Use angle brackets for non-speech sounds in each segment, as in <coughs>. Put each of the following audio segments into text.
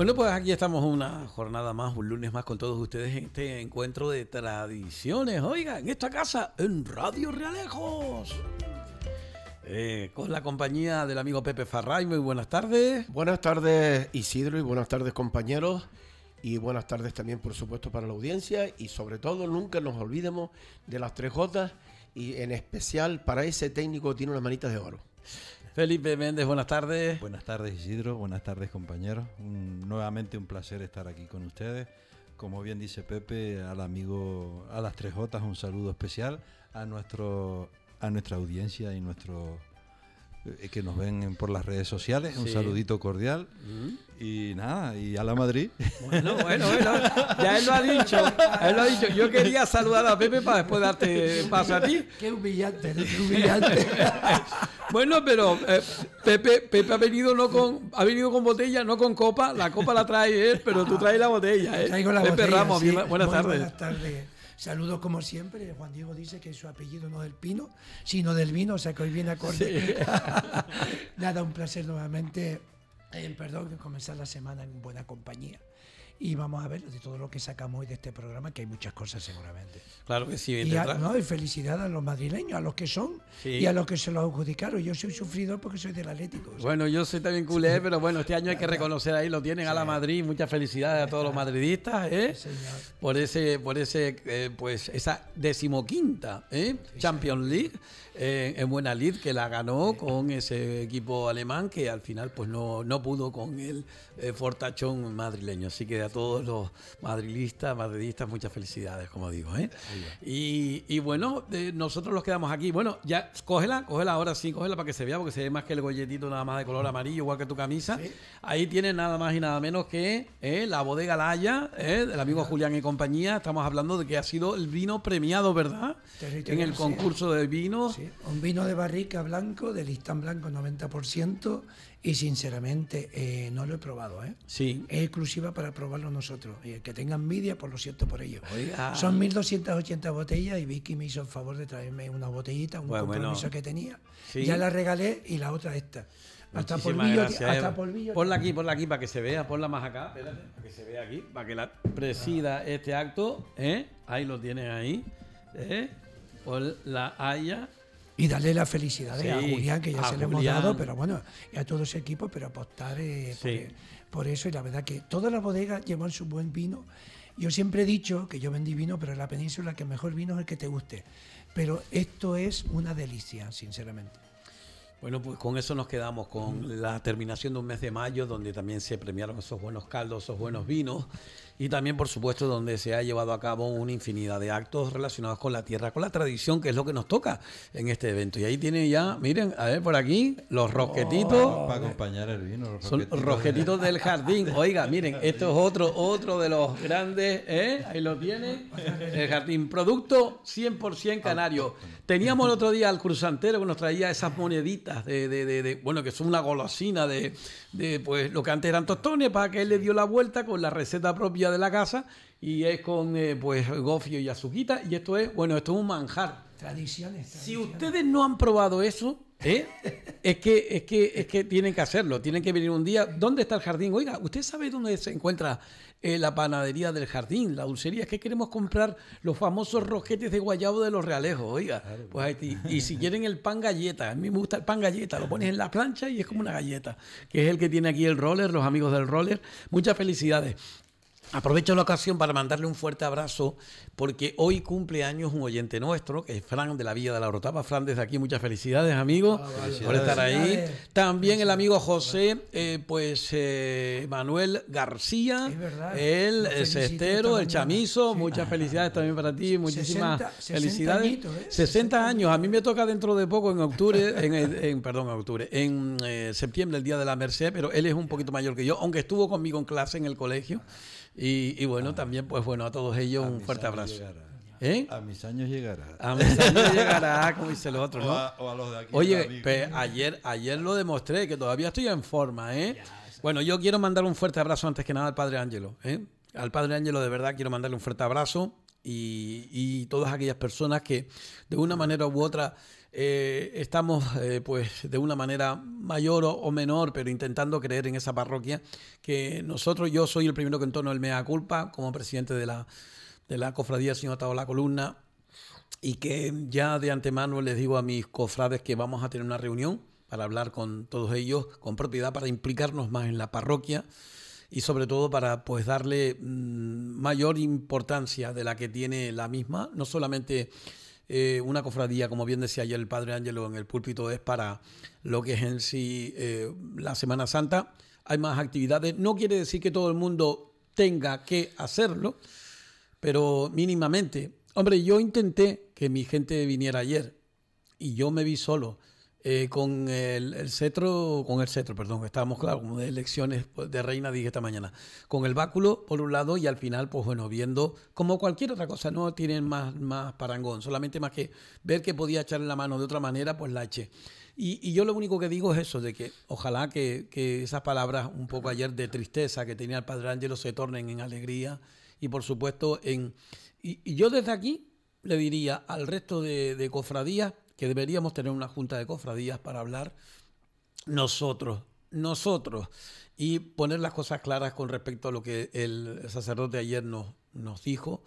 Bueno, pues aquí estamos una jornada más, un lunes más con todos ustedes en este encuentro de tradiciones. Oiga, en esta casa, en Radio Realejos. Eh, con la compañía del amigo Pepe Farray, muy buenas tardes. Buenas tardes Isidro y buenas tardes compañeros. Y buenas tardes también, por supuesto, para la audiencia. Y sobre todo, nunca nos olvidemos de las tres J. y en especial para ese técnico que tiene unas manitas de oro. Felipe Méndez, buenas tardes. Buenas tardes Isidro, buenas tardes compañeros. nuevamente un placer estar aquí con ustedes. Como bien dice Pepe, al amigo, a las tres J un saludo especial, a, nuestro, a nuestra audiencia y nuestro... Eh, que nos ven por las redes sociales. Un saludito cordial. Mm. Y nada, y a la Madrid. <laughs> Bueno, bueno, Ya él lo ha dicho. Él lo ha dicho. Yo quería saludar a Pepe para después darte paso a ti. Qué humillante, qué humillante. <laughs> bueno, pero eh, Pepe, Pepe ha venido no con ha venido con botella, no con copa. La copa la trae él, pero tú traes la botella. ¿eh? Pepe Ramos, buenas tardes. Buenas tardes. Saludos como siempre. Juan Diego dice que su apellido no es del pino, sino del vino, o sea que hoy viene acorde. <laughs> Nada, un placer nuevamente. Eh, perdón, comenzar la semana en buena compañía y vamos a ver de todo lo que sacamos hoy de este programa, que hay muchas cosas seguramente. Claro que sí. Y, no, y felicidad a los madrileños, a los que son y a los que se los adjudicaron. Yo soy sufridor porque soy del Atlético. Bueno, yo soy también culé, pero bueno, este año hay que reconocer ahí, lo tienen a la Madrid. Muchas felicidades a todos los madridistas, ¿eh? Por ese, por ese, eh, pues esa decimoquinta ¿eh? Champions League en buena lid que la ganó con ese equipo alemán que al final pues no, no pudo con el fortachón madrileño. Así que todos los madrilistas, madridistas, muchas felicidades, como digo. ¿eh? Y, y, bueno, nosotros los quedamos aquí. Bueno, ya, cógela, cógela ahora sí, cógela para que se vea, porque se ve más que el golletito nada más de color amarillo, igual que tu camisa. Ahí tiene nada más y nada menos que ¿eh? la bodega Laya, ¿eh? del amigo Julián y compañía. Estamos hablando de que ha sido el vino premiado, ¿verdad? en el concurso del de vinos. Sí. Un vino de barrica blanco, de listán blanco 90% y sinceramente eh, no lo he probado. ¿eh? Sí. Es exclusiva para probarlo nosotros. Y eh, el que tenga envidia, por lo cierto, por ello. Son 1.280 botellas y Vicky me hizo el favor de traerme una botellita, un pues compromiso que tenía. Ya la regalé y la otra esta. Hasta polvillo, hasta polvillo, Ponla aquí, ponla aquí para que se vea, ponla más acá, espérate, para que se vea aquí, para que la presida este acto. ¿eh? Ahí lo tienes ahí. ¿eh? la haya y darle la felicidad a Julián, que ya se le hemos dado, pero bueno, y a todo ese equipo, pero apostar eh, por, e-, por, eso. Y la verdad que todas las bodegas llevan su buen vino. Yo siempre he dicho que yo vendí vino, pero en la península que mejor vino es el que te guste. Pero esto es una delicia, sinceramente. Bueno, pues con eso nos quedamos, con la terminación de un mes de mayo, donde también se premiaron esos buenos caldos, esos buenos vinos, y también, por supuesto, donde se ha llevado a cabo una infinidad de actos relacionados con la tierra, con la tradición, que es lo que nos toca en este evento. Y ahí tiene ya, miren, a ver por aquí, los oh, rosquetitos. para acompañar el vino, los rosquetitos del jardín. Oiga, miren, <laughs> esto es otro, otro de los grandes, ¿eh? ahí lo tiene, el jardín. Producto 100% canario. Ah, Teníamos el otro día al cruzantero que nos traía esas moneditas de, bueno, que es una golosina de, pues lo que antes eran tostones, para que él le dio la vuelta con la receta propia de la casa y es con eh, pues gofio y azuquita y esto es, bueno, esto es un manjar. tradiciones. Si ustedes no han probado eso, ¿Eh? es, que, es, que, es que tienen que hacerlo, tienen que venir un día. ¿Dónde está el jardín? Oiga, ¿usted sabe dónde se encuentra eh, la panadería del jardín, la dulcería? Es que queremos comprar los famosos roquetes de guayabo de los realejos, oiga. pues, y, y, si quieren el pan galleta, a mí me gusta el pan galleta, lo pones en la plancha y es como una galleta, que es el que tiene aquí el roller, los amigos del roller. Muchas felicidades. Aprovecho la ocasión para mandarle un fuerte abrazo porque hoy cumple años un oyente nuestro, que es Fran de la Villa de la Orotapa. Fran, desde aquí muchas felicidades, amigo, ah, por estar ahí. También el amigo José, eh, pues eh, Manuel García, el cestero, el chamizo. Muchas ah, felicidades también para ti, muchísimas ¿eh? felicidades. 60 años, a mí me toca dentro de poco, en octubre, en perdón, en octubre, en septiembre, el Día de la Merced, pero él es un poquito mayor que yo, aunque estuvo conmigo en clase en el colegio. Y, bueno, ah. también, pues bueno, a todos ellos un fuerte abrazo. ¿Eh? A mis años llegará. A mis años llegará, <laughs> como dice el otro, ¿no? O a, los de aquí Oye, ayer, ayer lo demostré, que todavía estoy en forma, ¿eh? bueno, yo quiero mandar un fuerte abrazo antes que nada al Padre Ángelo, ¿eh? Al Padre Ángelo, de verdad, quiero mandarle un fuerte abrazo y, y todas aquellas personas que, de una manera u otra, eh, estamos eh, pues de una manera mayor o, menor, pero intentando creer en esa parroquia que nosotros, yo soy el primero que entorno el mea culpa como presidente de la, de la cofradía Señor Atado La Columna y que ya de antemano les digo a mis cofrades que vamos a tener una reunión para hablar con todos ellos con propiedad para implicarnos más en la parroquia y sobre todo para pues darle mm, mayor importancia de la que tiene la misma, no solamente eh, una cofradía, como bien decía ayer el padre Ángelo en el púlpito, es para lo que es en sí eh, la Semana Santa. Hay más actividades. No quiere decir que todo el mundo tenga que hacerlo, pero mínimamente. Hombre, yo intenté que mi gente viniera ayer y yo me vi solo eh, con el, cetro, con el cetro, perdón, estábamos claro, como de elecciones pues, de reina dije esta mañana, con el báculo por un lado y al final, pues bueno, viendo como cualquier otra cosa, no tienen más, más parangón, solamente más que ver que podía echarle la mano de otra manera, pues la eché. Y, yo lo único que digo es eso, de que ojalá que, que esas palabras un poco ayer de tristeza que tenía el padre Ángelo se tornen en alegría y por supuesto en... Y, yo desde aquí le diría al resto de, de cofradías que deberíamos tener una junta de cofradías para hablar nosotros, nosotros, y poner las cosas claras con respecto a lo que el sacerdote ayer nos, nos dijo,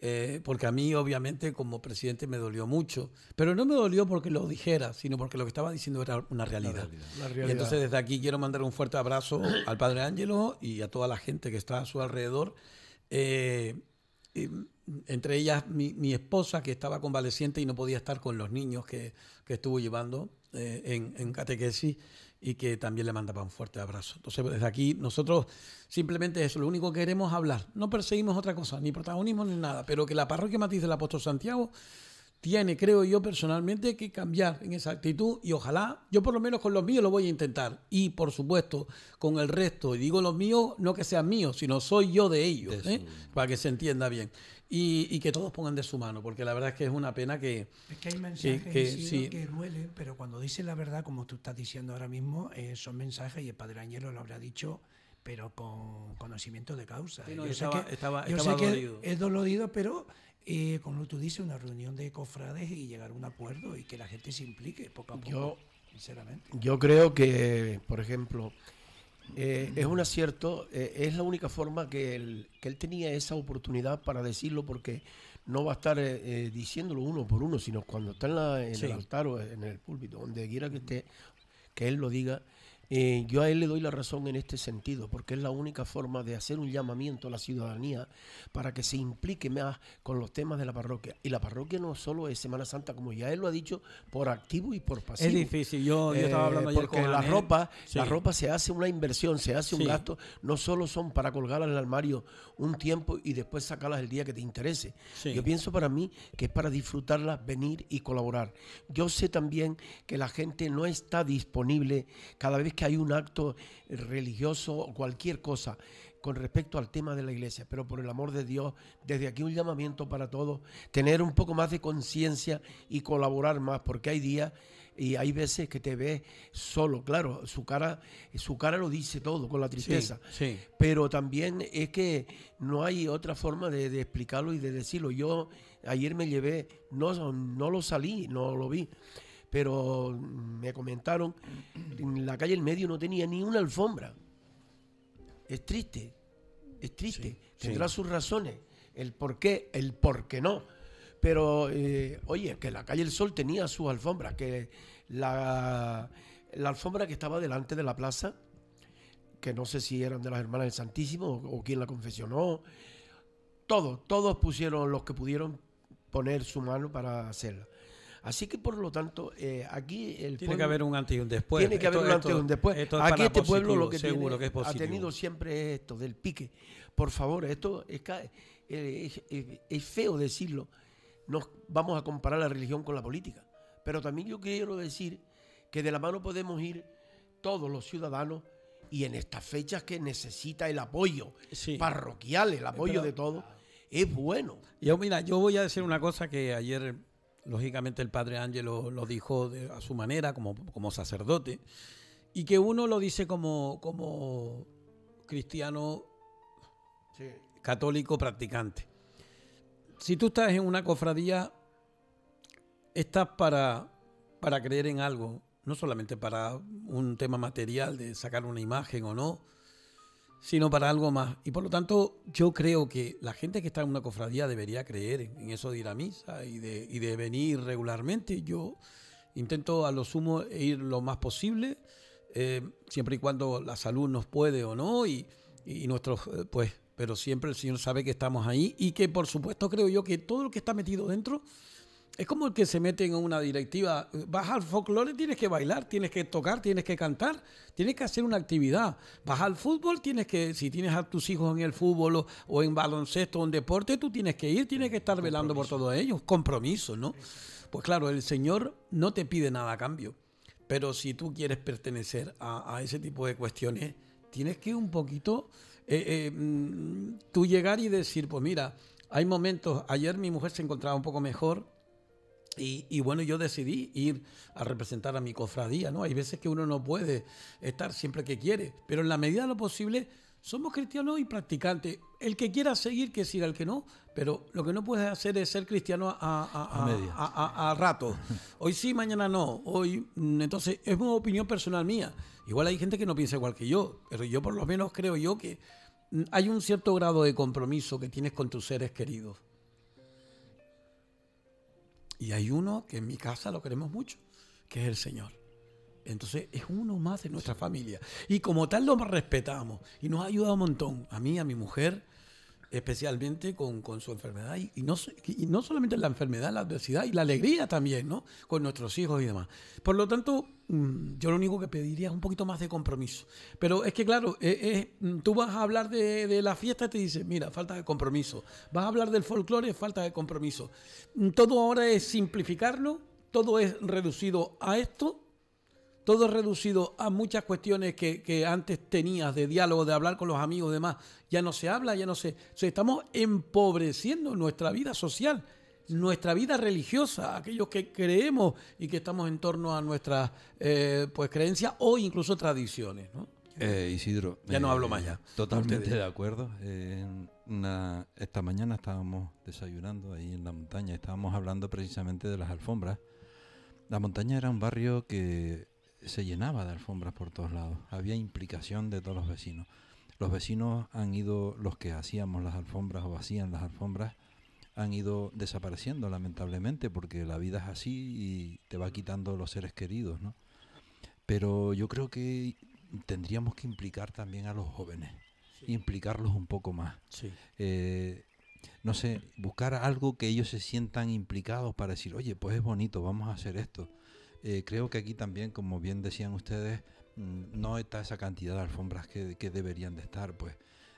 eh, porque a mí obviamente como presidente me dolió mucho, pero no me dolió porque lo dijera, sino porque lo que estaba diciendo era una realidad. Y entonces desde aquí quiero mandar un fuerte abrazo al Padre Ángelo y a toda la gente que está a su alrededor. Eh, Em, entre ellas mi, esposa, que estaba convaleciente y no podía estar con los niños que, estuvo llevando eh, en, en, catequesis y que también le mandaba un fuerte abrazo. Entonces, desde aquí nosotros simplemente eso, lo único que queremos hablar. No perseguimos otra cosa, ni protagonismo ni nada, pero que la parroquia Matiz del Apóstol Santiago tiene, creo yo personalmente, que cambiar en esa actitud y ojalá, yo por lo menos con los míos lo voy a intentar y por supuesto con el resto, y digo los míos no que sean míos, sino soy yo de ellos, ¿eh? para que se entienda bien. Y, que todos pongan de su mano, porque la verdad es que es una pena que... Es que hay mensajes que, duelen, pero cuando dicen la verdad, como tú estás diciendo ahora mismo, eh, son mensajes, y el Padre Añelo lo habrá dicho, pero con conocimiento de causa. Eh, yo sé que, es dolorido, pero eh, como tú dices, una reunión de cofrades y llegar a un acuerdo y que la gente se implique poco a poco, yo, sinceramente. Yo creo que, por ejemplo, eh, es un acierto, eh, es la única forma que él, que él tenía esa oportunidad para decirlo porque no va a estar eh, diciéndolo uno por uno, sino cuando está en, la, el altar o en el púlpito, donde quiera que esté, que él lo diga eh, yo a él le doy la razón en este sentido, porque es la única forma de hacer un llamamiento a la ciudadanía para que se implique más con los temas de la parroquia. Y la parroquia no solo es Semana Santa, como ya él lo ha dicho, por activo y por pasivo. Es difícil, yo, yo eh, estaba hablando ayer porque con la ropa, la ropa se hace una inversión, se hace un gasto, no solo son para colgarla en el armario un tiempo y después sacarlas el día que te interese. Yo pienso para mí que es para disfrutarla, venir y colaborar. Yo sé también que la gente no está disponible cada vez que hay un acto religioso o cualquier cosa con respecto al tema de la iglesia, pero por el amor de Dios, desde aquí un llamamiento para todos, tener un poco más de conciencia y colaborar más, porque hay días y hay veces que te ves solo, claro, su cara, su cara lo dice todo con la tristeza, pero también es que no hay otra forma de, de, explicarlo y de decirlo. Yo ayer me llevé, no, no lo salí, no lo vi, pero me comentaron, en la calle El Medio no tenía ni una alfombra. Es triste, es triste. Tendrá sus razones, el por qué, el por qué no. Pero, eh, oye, que la calle El Sol tenía sus alfombras, que la, alfombra que estaba delante de la plaza, que no sé si eran de las hermanas del Santísimo o quién la confesionó, todos, todos pusieron los que pudieron poner su mano para hacerla. Así que por lo tanto, eh, aquí el Tiene que haber un antes y un después. Tiene que haber un antes y un después. aquí este pueblo lo que, tiene, que ha tenido siempre esto, del pique. Por favor, esto eh, es, es, feo decirlo. Nos vamos a comparar la religión con la política. Pero también yo quiero decir que de la mano podemos ir todos los ciudadanos y en estas fechas que necesita el apoyo parroquial, el apoyo de todos, es bueno. Yo, mira, yo voy a decir una cosa que ayer lógicamente el padre Ángel lo dijo a su manera, como, sacerdote, y que uno lo dice como, como cristiano católico practicante. Si tú estás en una cofradía, estás para, para creer en algo, no solamente para un tema material de sacar una imagen o no, sino para algo más. Y por lo tanto, yo creo que la gente que está en una cofradía debería creer en eso de ir a misa y de, y de venir regularmente. Yo intento a lo sumo ir lo más posible, eh, siempre y cuando la salud nos puede o no, y, y nuestros, eh, pues, pero siempre el Señor sabe que estamos ahí y que por supuesto creo yo que todo lo que está metido dentro es como el que se mete en una directiva. Vas al folclore, tienes que bailar, tienes que tocar, tienes que cantar, tienes que hacer una actividad. Vas al fútbol, tienes que, si tienes a tus hijos en el fútbol o, en baloncesto o en deporte, tú tienes que ir, tienes que estar velando por todos ellos. Compromiso, ¿no? Pues claro, el Señor no te pide nada a cambio. Pero si tú quieres pertenecer a, ese tipo de cuestiones, tienes que un poquito eh, eh, mm, tú llegar y decir, pues mira, hay momentos, ayer mi mujer se encontraba un poco mejor, y, bueno, yo decidí ir a representar a mi cofradía, ¿no? Hay veces que uno no puede estar siempre que quiere, pero en la medida de lo posible somos cristianos y practicantes. El que quiera seguir, que siga, el que no, pero lo que no puedes hacer es ser cristiano a, a, rato. <laughs> Hoy sí, mañana no. Hoy, mm, entonces, es una opinión personal mía. Igual hay gente que no piensa igual que yo, pero yo por lo menos creo yo que mm, hay un cierto grado de compromiso que tienes con tus seres queridos. Y hay uno que en mi casa lo queremos mucho, que es el Señor. Entonces es uno más de nuestra familia. Y como tal lo respetamos y nos ha ayudado un montón, a mí, a mi mujer, especialmente con, su enfermedad y, no, y no solamente la enfermedad, la adversidad y la alegría también, ¿no? Con nuestros hijos y demás. Por lo tanto, mm, yo lo único que pediría es un poquito más de compromiso. Pero es que, claro, eh, eh, mm, tú vas a hablar de, de, la fiesta y te dices, mira, falta de compromiso. Vas a hablar del folclore, falta de compromiso. Mm, todo ahora es simplificarlo, todo es reducido a esto todo reducido a muchas cuestiones que, antes tenías de diálogo, de hablar con los amigos y demás. Ya no se habla, ya no se... O sea, estamos empobreciendo nuestra vida social, nuestra vida religiosa, aquellos que creemos y que estamos en torno a nuestras eh, pues, creencias o incluso tradiciones. Eh, Isidro. Ya no eh, hablo más ya. Totalmente de acuerdo. esta mañana estábamos desayunando ahí en la montaña, estábamos hablando precisamente de las alfombras. La montaña era un barrio que se llenaba de alfombras por todos lados, había implicación de todos los vecinos. Los vecinos han ido, los que hacíamos las alfombras o hacían las alfombras, han ido desapareciendo lamentablemente porque la vida es así y te va quitando los seres queridos, ¿no? Pero yo creo que tendríamos que implicar también a los jóvenes, implicarlos un poco más. Eh, no sé, buscar algo que ellos se sientan implicados para decir, oye, pues es bonito, vamos a hacer esto. Eh, creo que aquí también, como bien decían ustedes, mm, no está esa cantidad de alfombras que, deberían de estar, pues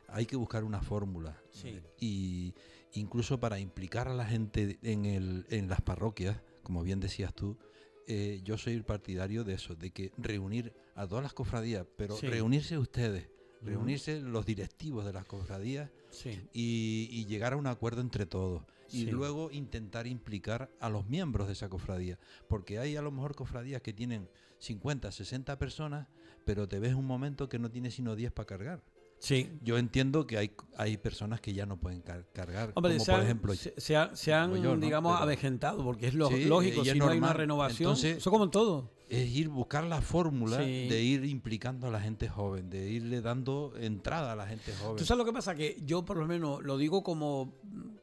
hay que buscar una fórmula. Eh, y incluso para implicar a la gente en, el, en las parroquias, como bien decías tú, eh, yo soy el partidario de eso, de que reunir a todas las cofradías, pero reunirse ustedes, reunirse los directivos de las cofradías y, llegar a un acuerdo entre todos y luego intentar implicar a los miembros de esa cofradía. Porque hay a lo mejor cofradías que tienen 50, 60 personas, pero te ves un momento que no tienes sino 10 para cargar. Sí. Yo entiendo que hay, hay personas que ya no pueden cargar. se por han, ejemplo. Se, han, digamos, avejentado, porque es lógico, si no hay una renovación. Entonces, eso como en todo. Es ir buscar la fórmula de ir implicando a la gente joven, de irle dando entrada a la gente joven. Tú sabes lo que pasa, que yo por lo menos lo digo como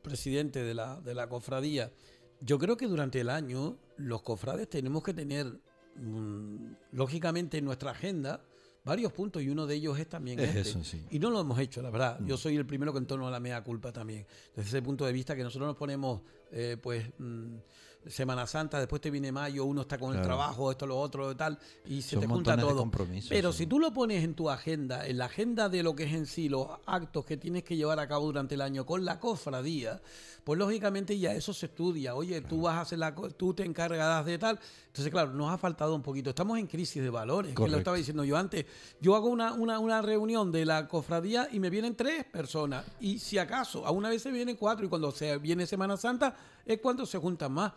presidente de la, de la cofradía. Yo creo que durante el año los cofrades tenemos que tener, mm, lógicamente, en nuestra agenda varios puntos y uno de ellos es también este. Y no lo hemos hecho, la verdad. Yo mm. soy el primero que torno a la mea culpa también. Desde ese punto de vista que nosotros nos ponemos, eh, pues... Mm, Semana Santa, después te viene mayo, uno está con el trabajo, esto, lo otro, tal, y se te junta todo. Pero si tú lo pones en tu agenda, en la agenda de lo que es en sí los actos que tienes que llevar a cabo durante el año con la cofradía, pues lógicamente ya eso se estudia. Oye, tú vas a hacer la, tú te encargarás de tal. Entonces, claro, nos ha faltado un poquito. Estamos en crisis de valores, que lo estaba diciendo yo antes. Yo hago una, una, una reunión de la cofradía y me vienen tres personas, y si acaso, a una vez se vienen cuatro, y cuando se viene Semana Santa es cuando se juntan más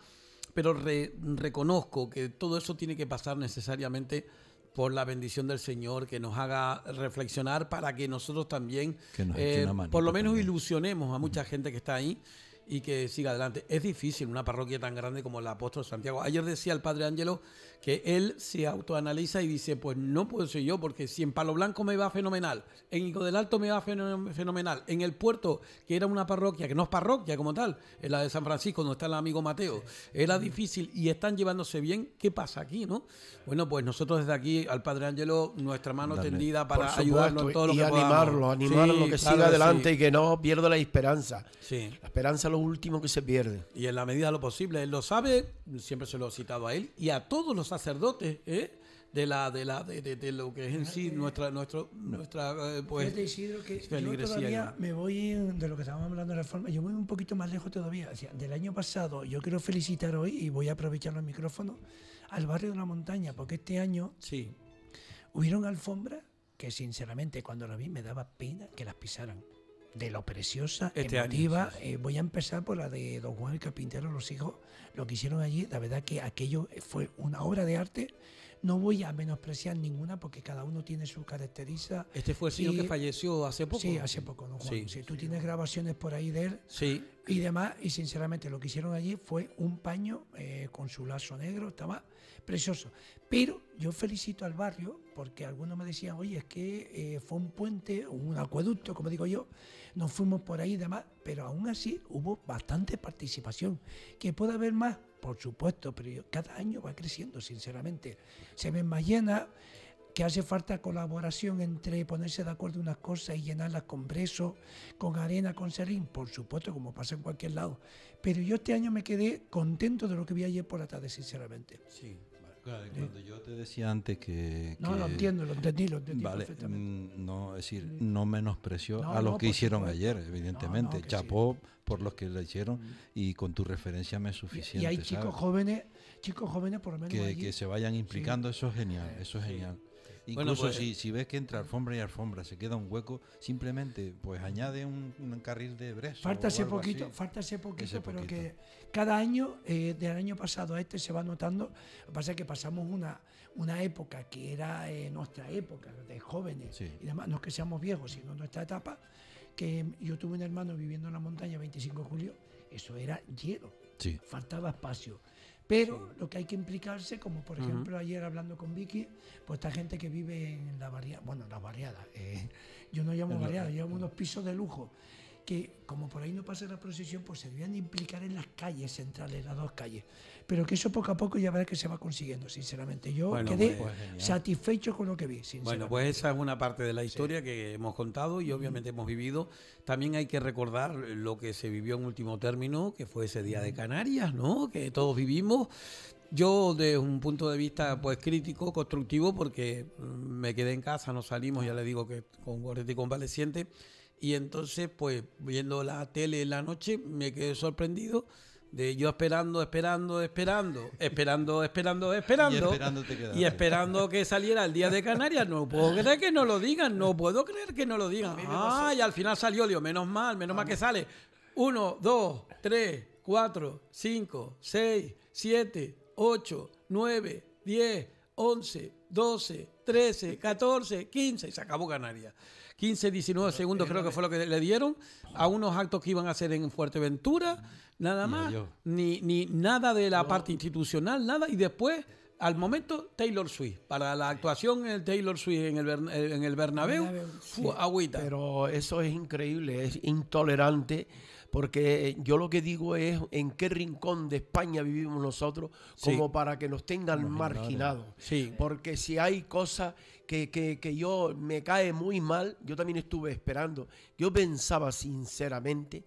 pero reconozco que todo eso tiene que pasar necesariamente por la bendición del Señor, que nos haga reflexionar para que nosotros también, eh, por lo menos ilusionemos a mucha gente que está ahí y que siga adelante. Es difícil una parroquia tan grande como la Apóstol Santiago. Ayer decía el Padre Ángelo que él se autoanaliza y dice, pues no puedo ser yo, porque si en Palo Blanco me va fenomenal, en Higo del Alto me va fenomenal, en el puerto, que era una parroquia, que no es parroquia como tal, en la de San Francisco, donde está el amigo Mateo, era difícil y están llevándose bien, ¿qué pasa aquí, no? Bueno, pues nosotros desde aquí, al Padre Ángelo, nuestra mano tendida para ayudarnos todos en y animarlo, animarlo que siga adelante y que no pierda la esperanza. La esperanza es lo último que se pierde. Y en la medida de lo posible, él lo sabe, siempre se lo he citado a él y a todos los Sacerdote ¿eh? de la de la de, de, lo que es en sí nuestra nuestro nuestra eh, pues Isidro, que yo todavía me voy de lo que estábamos hablando de la forma yo voy un poquito más lejos todavía del año pasado yo quiero felicitar hoy y voy a aprovechar los micrófonos al barrio de la montaña porque este año sí hubieron alfombras que sinceramente cuando las vi me daba pena que las pisaran de lo preciosa, este emotiva. Eh, voy a empezar por la de Don Juan Carpintero, los hijos, lo que hicieron allí. La verdad que aquello fue una obra de arte. No voy a menospreciar ninguna porque cada uno tiene su característica Este fue el señor que falleció hace poco. Sí, hace poco, ¿no, Juan? tú tienes grabaciones por ahí de él sí. y demás. Y sinceramente lo que hicieron allí fue un paño eh, con su lazo negro, estaba precioso. Pero yo felicito al barrio porque algunos me decían, oye, es que eh, fue un puente, un acueducto, como digo yo, nos fuimos por ahí y demás, pero aún así hubo bastante participación. ¿Que puede haber más? Por supuesto, pero cada año va creciendo, sinceramente. Se ve más llena, que hace falta colaboración entre ponerse de acuerdo unas cosas y llenarlas con preso con arena, con serrín, por supuesto, como pasa en cualquier lado. Pero yo este año me quedé contento de lo que vi ayer por la tarde, sinceramente. Sí cuando yo te decía antes que, No, lo entiendo, lo entendí, lo entendí vale, mm, No, es decir, no menospreció a los que hicieron ayer, evidentemente. Chapó por los que le hicieron y con tu referencia me es suficiente. Y, hay chicos jóvenes, chicos jóvenes por lo menos que, se vayan implicando, eso es genial, eso es genial. Incluso pues, eh, si, ves que entre alfombra y alfombra se queda un hueco, simplemente pues añade un, carril de brecha. Faltase poquito, faltase poquito, pero que cada año, eh, del año pasado a este, se va notando. Lo que pasa es que pasamos una, una época que era eh, nuestra época, de jóvenes y demás, no es que seamos viejos, sino nuestra etapa, que em, yo tuve un hermano viviendo en la montaña 25 de julio, eso era hielo, faltaba espacio pero lo que hay que implicarse, como por ejemplo ayer hablando con Vicky, pues esta gente que vive en la barriada, bueno, la barriada, eh, yo no llamo barriada, yo llamo unos pisos de lujo que como por ahí no pasa la procesión, pues se debían implicar en las calles centrales, las dos calles. Pero que eso poco a poco ya verá que se va consiguiendo, sinceramente. Yo quedé pues, pues, satisfecho con lo que vi, Bueno, pues esa es una parte de la historia que hemos contado y obviamente hemos vivido. También hay que recordar lo que se vivió en último término, que fue ese día de Canarias, ¿no? Que todos vivimos. Yo desde un punto de vista pues crítico, constructivo, porque mm, me quedé en casa, no salimos, ya le digo que con guardia y convaleciente y entonces, pues, viendo la tele en la noche, me quedé sorprendido de yo esperando, esperando, esperando, <laughs> esperando, esperando, esperando. Y esperando, que saliera el día de Canarias. No puedo creer que no lo digan, no puedo creer que no lo digan. ay al final salió, leo menos mal, menos mal que sale. Uno, dos, tres, cuatro, cinco, seis, siete, ocho, nueve, diez, once, doce, trece, catorce, quince. Y se acabó Canarias. 15, 19 segundos eh, creo que eh. fue lo que le dieron a unos actos que iban a hacer en Fuerteventura, nada más, ni, ni nada de la parte institucional, nada, y después al momento Taylor Swift para la actuación el Taylor Swift en el en el Bernabéu, fue agüita pero eso es increíble es intolerante porque yo lo que digo es en qué rincón de España vivimos nosotros como para que nos tengan marginados. Sí. Porque si hay cosas que, que yo me cae muy mal, yo también estuve esperando. Yo pensaba sinceramente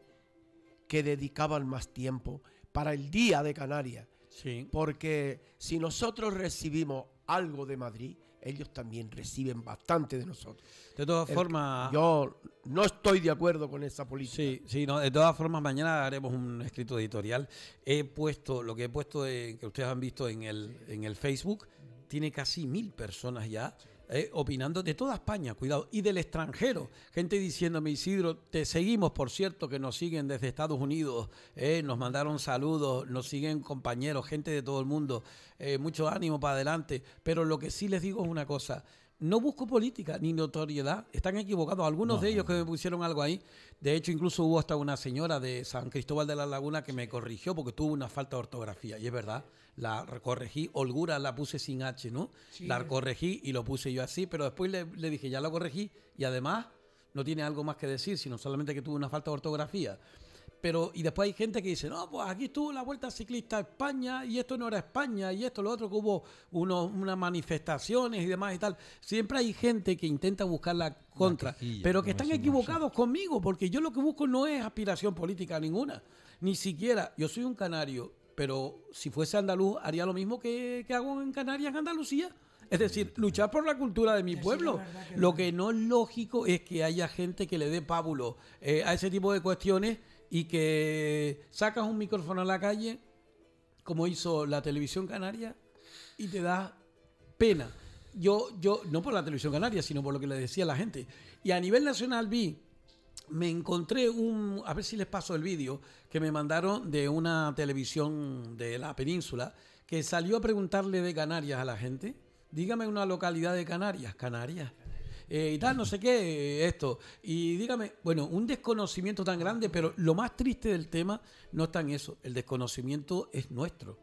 que dedicaban más tiempo para el Día de Canarias. Sí. Porque si nosotros recibimos algo de Madrid, ellos también reciben bastante de nosotros. De todas formas... Yo no estoy de acuerdo con esa política. Sí, de todas formas mañana haremos un escrito editorial. He puesto, lo que he puesto, que ustedes han visto en el, en el Facebook, tiene casi mil personas ya. Eh, opinando de toda España, cuidado, y del extranjero. Gente diciéndome, Isidro, te seguimos, por cierto, que nos siguen desde Estados Unidos, eh, nos mandaron saludos, nos siguen compañeros, gente de todo el mundo, eh, mucho ánimo para adelante. Pero lo que sí les digo es una cosa, no busco política ni notoriedad. Están equivocados. Algunos de ellos que me pusieron algo ahí. De hecho, incluso hubo hasta una señora de San Cristóbal de la Laguna que me corrigió porque tuvo una falta de ortografía. Y es verdad la corregí, holgura la puse sin H, ¿no? La corregí y lo puse yo así, pero después le, dije, ya la corregí y además no tiene algo más que decir, sino solamente que tuvo una falta de ortografía. Pero, y después hay gente que dice, no, pues aquí estuvo la Vuelta Ciclista a España y esto no era España y esto, lo otro, que hubo unas manifestaciones y demás y tal. Siempre hay gente que intenta buscar la contra, pero que están equivocados conmigo, porque yo lo que busco no es aspiración política ninguna, ni siquiera. Yo soy un canario pero si fuese andaluz haría lo mismo que, hago en Canarias, en Andalucía. Es decir, luchar por la cultura de mi pueblo. lo que no es lógico es que haya gente que le dé pábulo eh, a ese tipo de cuestiones y que sacas un micrófono a la calle, como hizo la televisión canaria, y te da pena. Yo, yo, no por la televisión canaria, sino por lo que le decía la gente. Y a nivel nacional vi me encontré un, a ver si les paso el vídeo, que me mandaron de una televisión de la península, que salió a preguntarle de Canarias a la gente. Dígame una localidad de Canarias, Canarias. Eh, y tal, no sé qué, eh, esto. Y dígame, bueno, un desconocimiento tan grande, pero lo más triste del tema no está en eso, el desconocimiento es nuestro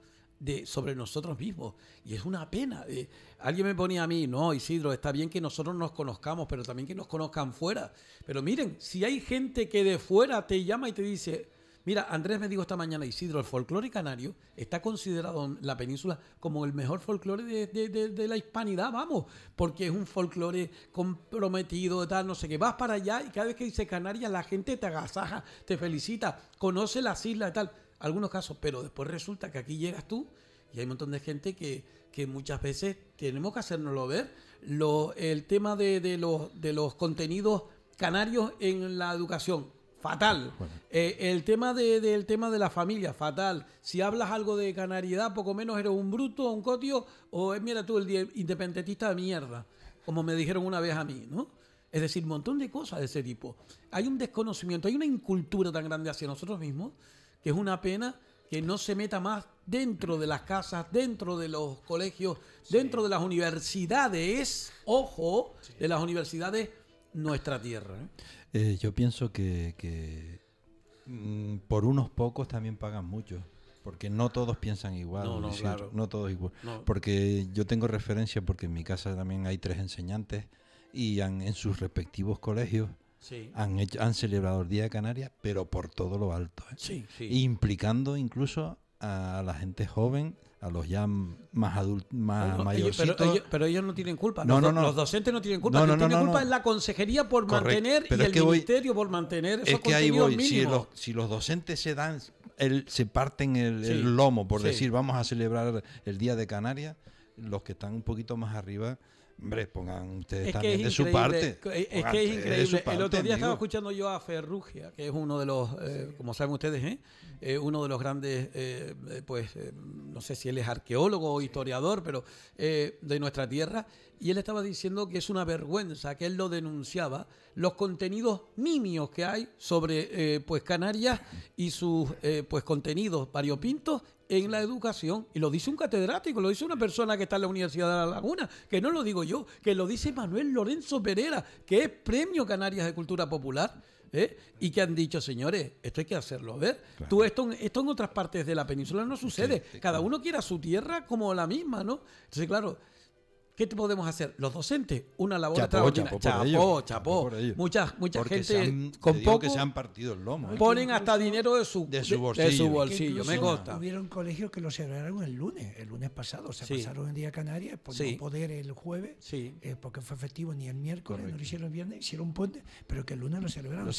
sobre nosotros mismos. Y es una pena. Eh. alguien me ponía a mí, no, Isidro, está bien que nosotros nos conozcamos, pero también que nos conozcan fuera. Pero miren, si hay gente que de fuera te llama y te dice, mira, Andrés me dijo esta mañana, Isidro, el folclore canario está considerado en la península como el mejor folclore de, la hispanidad, vamos, porque es un folclore comprometido, tal, no sé qué. Vas para allá y cada vez que dice Canarias, la gente te agasaja, te felicita, conoce las islas, tal algunos casos, pero después resulta que aquí llegas tú y hay un montón de gente que, que muchas veces tenemos que hacérnoslo ver. Lo, el tema de, de, los, de los contenidos canarios en la educación, fatal. Eh, el tema de, del tema de la familia, fatal. Si hablas algo de canariedad, poco menos eres un bruto, un cotio, o es, mira tú, el independentista de mierda, como me dijeron una vez a mí, ¿no? Es decir, un montón de cosas de ese tipo. Hay un desconocimiento, hay una incultura tan grande hacia nosotros mismos que es una pena que no se meta más dentro de las casas, dentro de los colegios, dentro de las universidades, ojo, de las universidades, nuestra tierra. ¿eh? Eh, yo pienso que, mm, por unos pocos también pagan mucho. Porque no todos piensan igual, no, no, no todos igual. Porque yo tengo referencia, porque en mi casa también hay tres enseñantes y en sus respectivos colegios han, celebrado el Día de Canarias, pero por todo lo alto. ¿eh? Implicando incluso a la gente joven, a los ya más adultos, más Pero ellos, no tienen culpa. Los docentes no tienen culpa. No, tienen culpa es la consejería por mantener y el ministerio por mantener es que ahí voy. Si los, docentes se dan, se parten el, lomo por decir vamos a celebrar el Día de Canarias, los que están un poquito más arriba Hombre, pongan ustedes también de su parte. Es, que es increíble. el otro día estaba escuchando yo a Ferrugia, que es uno de los, eh, como saben ustedes, ¿eh? Eh, uno de los grandes, pues, no sé si él es arqueólogo o historiador, pero de nuestra tierra. Y él estaba diciendo que es una vergüenza, que él lo denunciaba, los contenidos mimios que hay sobre, pues, Canarias y sus, pues, contenidos variopintos en la educación. Y lo dice un catedrático, lo dice una persona que está en la Universidad de La Laguna, que no lo digo yo, que lo dice Manuel Lorenzo Pereira, que es Premio Canarias de Cultura Popular. ¿eh? Y que han dicho, señores, esto hay que hacerlo a ver. Tú, esto, en otras partes de la península no sucede. Cada uno quiere su tierra como la misma, ¿no? Entonces, claro ¿Qué te podemos hacer? Los docentes, una labor chapó, Chapó, chapó, ellos, Mucha, gente con poco se han partido el lomo. ¿eh? Ponen hasta dinero de su, bolsillo. me gusta. Hubieron colegios que lo celebraron el lunes, el lunes pasado. Se pasaron el día Canarias por poder el jueves, eh, porque fue efectivo, ni el miércoles, no lo hicieron el viernes, hicieron un puente, pero que el lunes lo celebraron.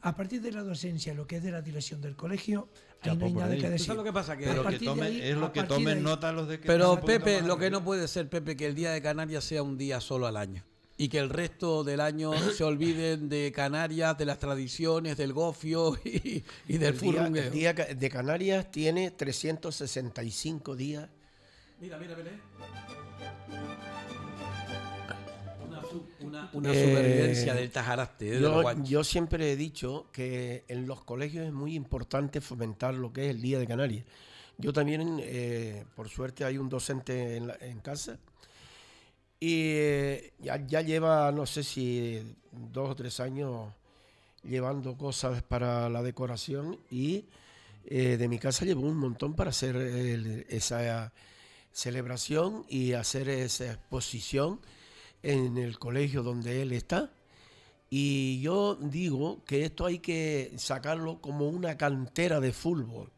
a partir de la docencia, lo que es de la dirección del colegio, lo que pasa. Que es lo que tomen nota los de que Pero Pepe, lo que no puede ser, Pepe, que el Día de Canarias sea un día solo al año. Y que el resto del año <coughs> se olviden de Canarias, de las tradiciones, del gofio <laughs> y, del furrungueo. El día de Canarias tiene 365 días. Mira, mira, mira. Eh, una, supervivencia del tajaraste. Yo, siempre he dicho que en los colegios es muy importante fomentar lo que es el Día de Canarias. Yo también, eh, por suerte, hay un docente en, casa y eh, ya, lleva, no sé si dos o tres años llevando cosas para la decoración y de mi casa llevo un montón para hacer esa celebración y hacer esa exposición en el colegio donde él está. Y yo digo que esto hay que sacarlo como una cantera de fútbol.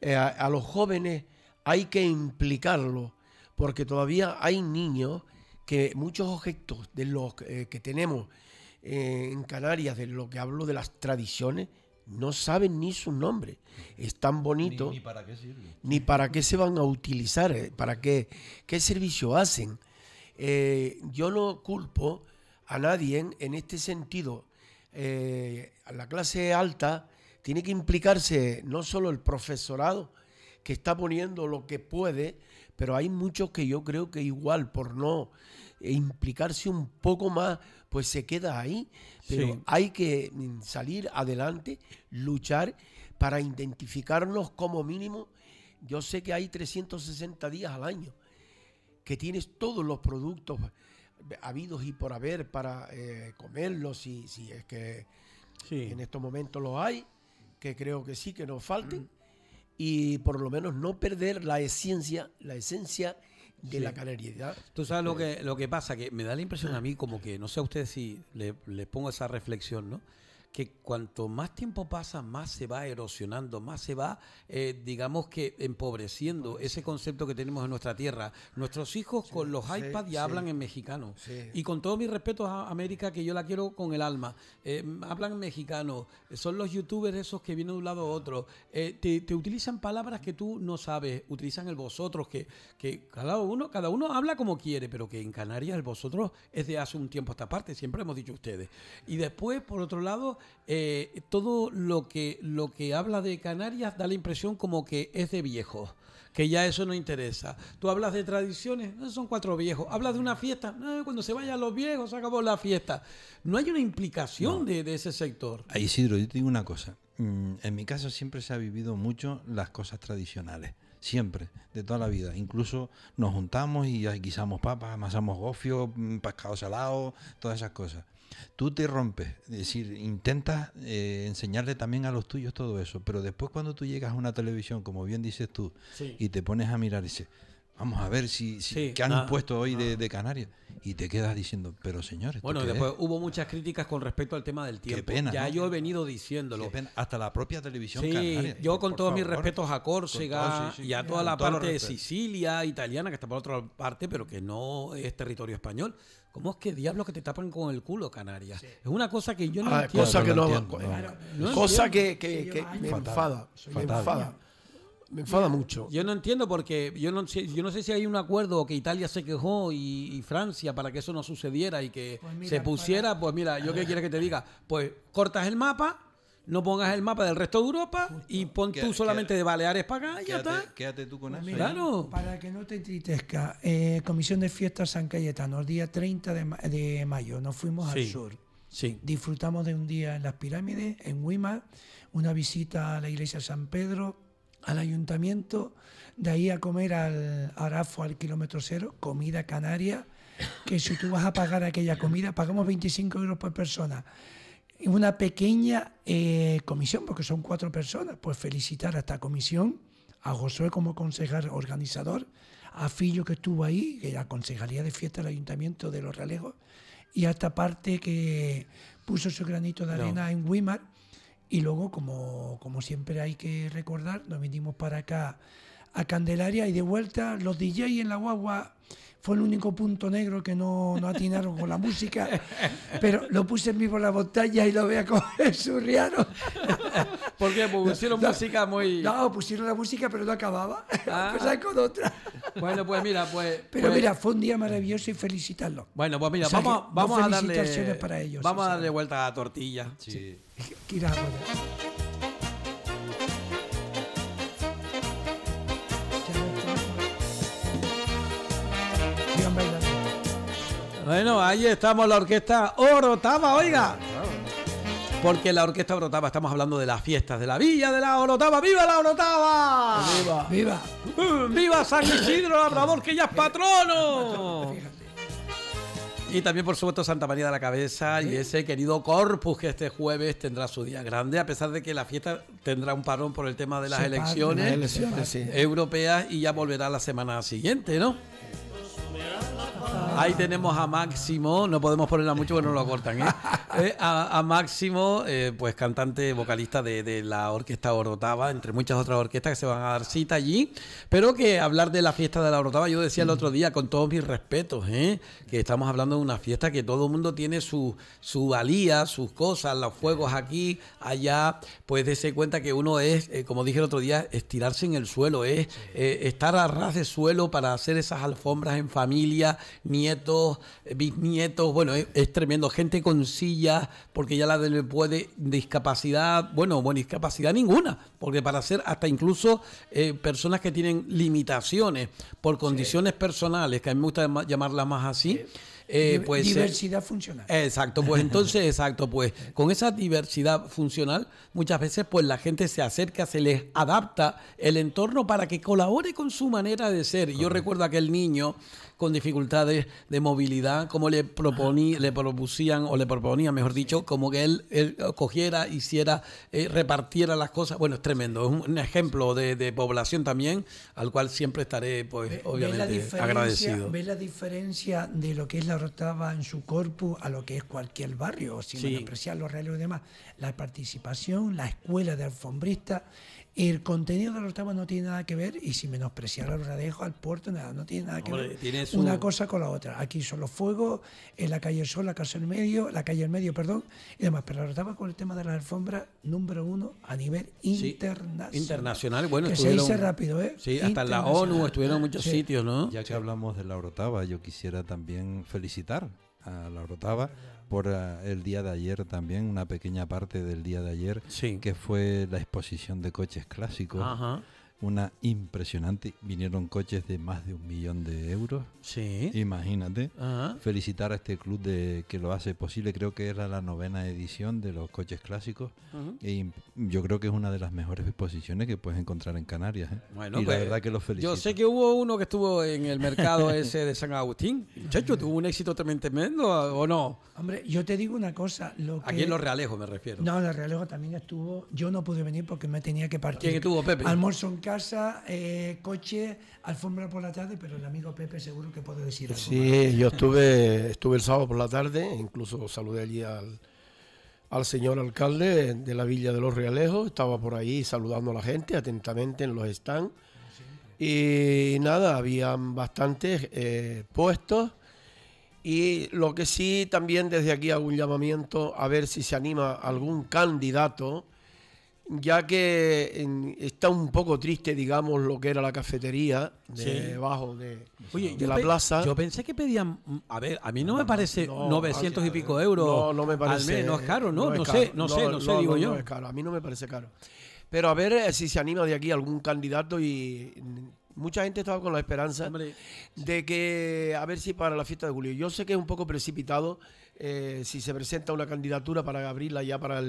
Eh, a, los jóvenes hay que implicarlo, porque todavía hay niños que muchos objetos de los eh, que tenemos eh, en Canarias, de lo que hablo de las tradiciones, no saben ni su nombre. Es tan bonito. Ni, para qué Ni para qué se van a utilizar, para qué, qué servicio hacen. Eh, yo no culpo a nadie en, este sentido. a eh, la clase alta tiene que implicarse no solo el profesorado, que está poniendo lo que puede, pero hay muchos que yo creo que igual por no eh, implicarse un poco más, pues se queda ahí. Pero hay que mm, salir adelante, luchar para identificarnos como mínimo. Yo sé que hay 360 días al año que tienes todos los productos habidos y por haber para eh, comerlos, si, si es que en estos momentos los hay, que creo que sí, que no falten, mm. y por lo menos no perder la esencia, la esencia de la caleriedad Tú sabes lo este, que, lo que pasa, que me da la impresión ah. a mí como que, no sé a ustedes si les le pongo esa reflexión, ¿no? que cuanto más tiempo pasa, más se va erosionando, más se va, eh, digamos que empobreciendo ese concepto que tenemos en nuestra tierra. Nuestros hijos con los iPads ya hablan en mexicano. Y con todo mi respeto a América, que yo la quiero con el alma, eh, hablan en mexicano. Son los youtubers esos que vienen de un lado a otro. Eh, te, utilizan palabras que tú no sabes, utilizan el vosotros, que, que cada, uno, cada uno habla como quiere, pero que en Canarias el vosotros es de hace un tiempo esta parte, siempre hemos dicho ustedes. Y después, por otro lado, eh, todo lo que, lo que habla de Canarias da la impresión como que es de viejo, que ya eso no interesa. Tú hablas de tradiciones, no son cuatro viejos. Hablas de una fiesta, cuando se vayan los viejos se acabó la fiesta. No hay una implicación de, ese sector. Isidro, yo te digo una cosa. Mm, en mi caso siempre se ha vivido mucho las cosas tradicionales siempre, de toda la vida. Incluso nos juntamos y guisamos papas, amasamos gofio, mm, pescado salado, todas esas cosas. Tú te rompes, es decir, intentas eh, enseñarle también a los tuyos todo eso, pero después cuando tú llegas a una televisión, como bien dices tú, y te pones a mirar y dices, Vamos a ver si, han puesto hoy de, Canarias. Y te quedas diciendo, pero señores. Bueno, después hubo muchas críticas con respecto al tema del tiempo. Qué pena. Ya yo he venido diciéndolo. Hasta la propia televisión. Sí, yo con todos mis respetos a Córcega y a toda la parte de Sicilia italiana, que está por otra parte, pero que no es territorio español. ¿Cómo es que diablos que te tapan con el culo, Canarias? Es una cosa que yo no ah, entiendo. Cosa que no, cosa que, enfada me enfada mucho. Yo no entiendo porque yo no, sé, yo no sé si hay un acuerdo o que Italia se quejó y, Francia para que eso no sucediera y que pues se pusiera, pues mira, yo qué quieres que te diga, pues cortas el mapa, no pongas el mapa del resto de Europa y pon tú solamente de Baleares para acá y ya está. Quédate tú con pues eso. ¿eh? Claro. Para que no te entristezca, eh, Comisión de Fiestas San Cayetano, el día 30 de, mayo, nos fuimos al sur. Sí. Disfrutamos de un día en las pirámides, en Wimar una visita a la iglesia de San Pedro, al ayuntamiento, de ahí a comer al Arafo, al kilómetro cero, comida canaria, que si tú vas a pagar aquella comida, pagamos 25 euros por persona. Una pequeña eh, comisión, porque son cuatro personas, pues felicitar a esta comisión, a Josué como concejal organizador, a Fillo que estuvo ahí, que la concejalía de fiesta del ayuntamiento de Los Realejos, y a esta parte que puso su granito de arena en Wimar y luego, como, como siempre hay que recordar, nos vinimos para acá a Candelaria y de vuelta. Los DJ en la guagua fue el único punto negro que no, no atinaron con la música, <laughs> pero lo puse en vivo por la botella... y lo voy a coger surriano. Porque pusieron música muy... No, pusieron la música pero no acababa, <laughs> ah. con otra. Bueno, pues mira, pues... Pero pues- mira, fue un día maravilloso y felicitarlo. Bueno, pues mira, vamos, vamos a darle... para ellos. Vamos a darle vuelta a la tortilla. sí. Bueno, ahí estamos la orquesta Orotava, oiga. Porque la orquesta Orotava, estamos hablando de las fiestas de la villa de la Orotava. ¡Viva la Orotava! ¡Viva! ¡Viva! Mm, ¡Viva San Isidro Labrador, que ya es patrono! Y también, por supuesto, Santa María de la Cabeza y ese querido Corpus que este jueves tendrá su día grande, a pesar de que la fiesta tendrá un parón por el tema de las elecciones europeas y ya volverá la semana siguiente, ¿no? Ahí tenemos a Máximo, no podemos ponerla mucho porque no lo cortan. ¿eh? <laughs> Eh, a, Máximo, eh, pues cantante, vocalista de, la orquesta Orotava, entre muchas otras orquestas que se van a dar cita allí. Pero que hablar de la fiesta de la Orotava, yo decía el otro día, con todos mis respetos, que estamos hablando de una fiesta que todo el mundo tiene su, su valía, sus cosas, los fuegos aquí, allá. Pues dése cuenta que uno es, como dije el otro día, estirarse en el suelo, es estar a ras de suelo para hacer esas alfombras en familia nietos, eh, bisnietos, bueno, es, tremendo, gente con sillas, porque ya la puede discapacidad, bueno, bueno, discapacidad ninguna, porque para ser hasta incluso eh, personas que tienen limitaciones por condiciones personales, que a mí me gusta llamarla más así. Eh, pues, diversidad funcional. Exacto, pues entonces, <laughs> exacto, pues con esa diversidad funcional, muchas veces pues la gente se acerca, se les adapta el entorno para que colabore con su manera de ser. Yo recuerdo aquel niño con dificultades de movilidad, como le, proponí, le propusían o le proponía, mejor dicho, como que él, cogiera, hiciera, eh, repartiera las cosas. Bueno, es tremendo, es un, ejemplo de, población también, al cual siempre estaré, pues, obviamente, agradecido. ¿Ve la diferencia de lo que es la rotaba en su corpus a lo que es cualquier barrio, sin apreciar los reales y demás? La participación, la escuela de alfombrista el contenido de la temas no tiene nada que ver y si menospreciar a los al puerto, nada, no tiene nada que ver una cosa con la otra. Aquí son los fuegos, en la calle el sol, la casa del medio, la calle el medio, perdón, y demás. Pero la rotaba con el tema de la alfombra, número uno a nivel sí, internacional. Internacional, bueno, que se dice rápido, ¿eh? Sí, hasta la ONU estuvieron muchos sitios, ¿no? Ya que hablamos de la Orotava, yo quisiera también felicitar la rotaba por ah, el día de ayer también, una pequeña parte del día de ayer, que fue la exposición de coches clásicos una impresionante. Vinieron coches de más de un millón de euros. Sí. Imagínate. Felicitar a este club de que lo hace posible. Creo que era la novena edición de los coches clásicos. Y e yo creo que es una de las mejores exposiciones que puedes encontrar en Canarias. ¿eh? Bueno, pues, verdad que los felicito. Yo sé que hubo uno que estuvo en el mercado <laughs> ese de San Agustín. Chacho, tuvo un éxito tremendo, ¿o no? Hombre, yo te digo una cosa. Lo Aquí en Los Realejos me refiero. No, Los Realejos también estuvo. Yo no pude venir porque me tenía que partir. ¿Quién estuvo, Pepe? Almuerzo casa, eh, coche, alfombra por la tarde, pero el amigo Pepe seguro que puede decir algo. Sí, yo <laughs> estuve, estuve el sábado por la tarde, incluso saludé allí al, señor alcalde de la Villa de los Realejos, estaba por ahí saludando a la gente atentamente en los stands. Y nada, habían bastantes eh, puestos. Y lo que sí, también desde aquí hago un llamamiento a ver si se anima algún candidato ya que está un poco triste, digamos, lo que era la cafetería debajo de, la plaza. Yo pensé que pedían, mm, a ver, a mí no, me parece 900 y pico euros. No, no me parece. No es caro, ¿no? No, sé, no, sé, no sé, digo yo. No es caro, a mí no me parece caro. Pero a ver eh, si se anima de aquí algún candidato y mucha gente estaba con la esperanza de que, a ver si para la fiesta de julio. Yo sé que es un poco precipitado eh, si se presenta una candidatura para abrirla ya para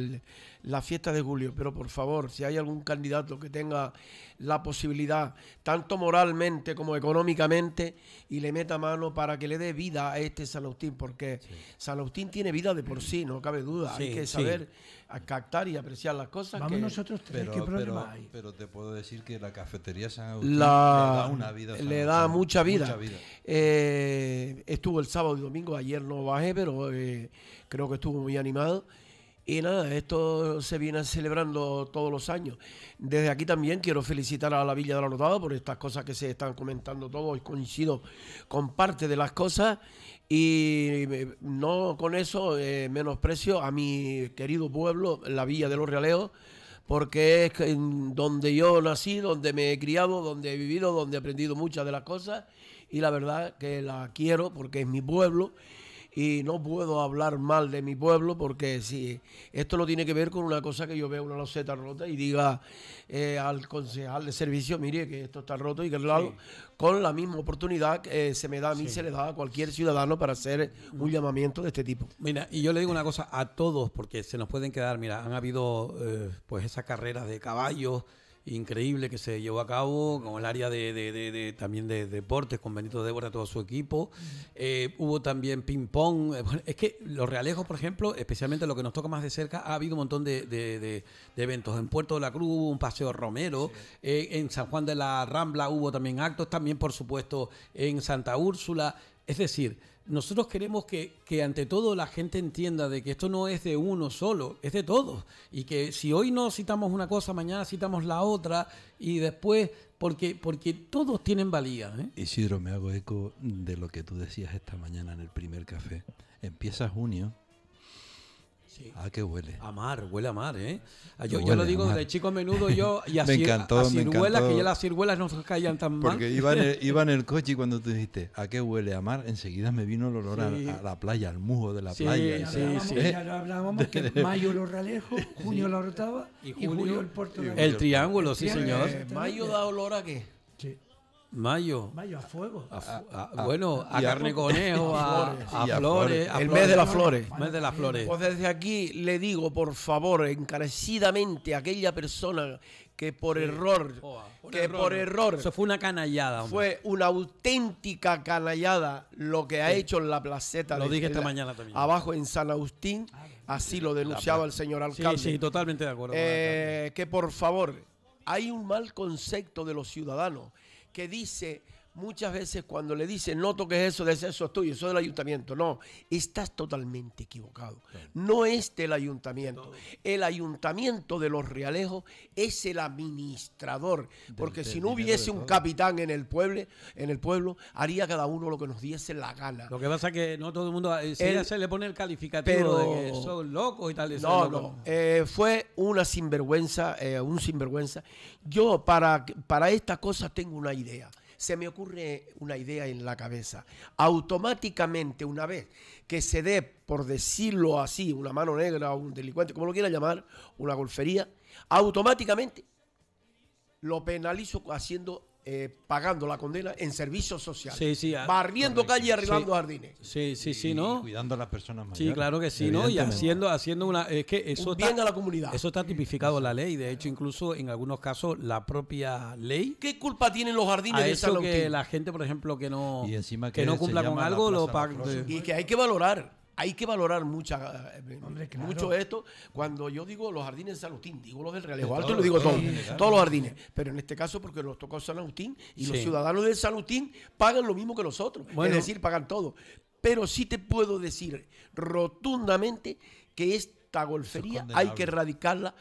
la fiesta de julio, pero por favor, si hay algún candidato que tenga la posibilidad, tanto moralmente como económicamente, y le meta mano para que le dé vida a este San Agustín, porque San Agustín tiene vida de por sí, no cabe duda. hay que saber a captar y apreciar las cosas. que, nosotros tres, pero, te puedo decir que la cafetería San le da una vida. le da mucha vida. Eh, estuvo el sábado y domingo, ayer no bajé, pero eh, creo que estuvo muy animado. Y nada, esto se viene celebrando todos los años. Desde aquí también quiero felicitar a la Villa de la Notada por estas cosas que se están comentando todos. Coincido con parte de las cosas y eh, no con eso eh, menosprecio a mi querido pueblo, la Villa de los Realeos, porque es donde yo nací, donde me he criado, donde he vivido, donde he aprendido muchas de las cosas y la verdad que la quiero porque es mi pueblo y no puedo hablar mal de mi pueblo porque si esto lo tiene que ver con una cosa que yo veo una loseta rota y diga eh, al concejal de servicio, mire que esto está roto y que al lado, con la misma oportunidad que eh, se me da a mí, se le da a cualquier ciudadano para hacer un llamamiento de este tipo. Mira, y yo le digo una cosa a todos porque se nos pueden quedar, mira, han habido eh, pues esas carreras de caballos increíble que se llevó a cabo con el área de, también de deportes, con Benito Débora, todo su equipo. Eh, hubo también ping-pong. Eh, es que los realejos, por ejemplo, especialmente lo que nos toca más de cerca, ha habido un montón de, eventos. En Puerto de la Cruz hubo un paseo Romero, eh, en San Juan de la Rambla hubo también actos, también por supuesto en Santa Úrsula. Es decir, nosotros queremos que, ante todo la gente entienda de que esto no es de uno solo, es de todos. Y que si hoy no citamos una cosa, mañana citamos la otra y después, porque, porque todos tienen valía. ¿eh? Isidro, me hago eco de lo que tú decías esta mañana en el primer café. Empieza junio ¿A Ah, qué huele. A mar, huele a mar, ¿eh? Ah, yo, yo lo digo de chico a menudo yo <laughs> y así, me ciruelas, que ya las ciruelas no se callan tan mal. Porque <laughs> iba en, el, coche y cuando tú dijiste, ¿a qué huele a mar? Enseguida me vino el olor a, la playa, al mujo de la playa. Sí, sí, sí. ¿eh? hablábamos que <laughs> mayo lo realejo, junio la rotaba y junio el puerto. El, el triángulo, sí, señor. ¿Mayo da olor a qué? Mayo. Mayo, a fuego. bueno, a, carne conejo, a, flores. el mes de las flores. El mes de las flores. Pues desde aquí le digo, por favor, encarecidamente a aquella persona que por error, que por error. Eso fue una canallada. Fue una auténtica canallada lo que ha hecho en la placeta. Lo dije esta mañana también. Abajo en San Agustín, ah, así lo denunciaba el señor alcalde. Sí, sí, totalmente de acuerdo. Eh, que por favor, hay un mal concepto de los ciudadanos que dice Muchas veces cuando le dicen, no toques eso, de eso es tuyo, eso es del ayuntamiento. No, estás totalmente equivocado. No es del ayuntamiento. El ayuntamiento de los realejos es el administrador. Porque si no hubiese un capitán en el pueblo, en el pueblo, haría cada uno lo que nos diese la gana. Lo que pasa es que no todo el mundo eh, se le pone el calificativo de que son locos y tal. no, no. Eh, fue una sinvergüenza, eh, un sinvergüenza. Yo para, para estas cosas tengo una idea se me ocurre una idea en la cabeza. Automáticamente, una vez que se dé, por decirlo así, una mano negra o un delincuente, como lo quiera llamar, una golfería, automáticamente lo penalizo haciendo eh, pagando la condena en servicios sociales ah, barriendo calles calle y arreglando jardines. Sí, sí, sí, cuidando a las personas mayores. Sí, claro que sí, ¿no? Y haciendo, haciendo una. Es que eso bien está, a la comunidad. Eso está tipificado en la ley. De hecho, incluso en algunos casos, la propia ley. ¿Qué culpa tienen los jardines de eso que la gente, por ejemplo, que no, que, no cumpla con algo, lo Y que hay que valorar hay que valorar eh, mucho esto. Cuando yo digo los jardines de San digo los del Realejo Alto, lo digo todos, todos los jardines. Pero en este caso, porque nos tocó San Agustín y los ciudadanos de San pagan lo mismo que los otros, es decir, pagan todo. Pero sí te puedo decir rotundamente que esta golfería hay que erradicarla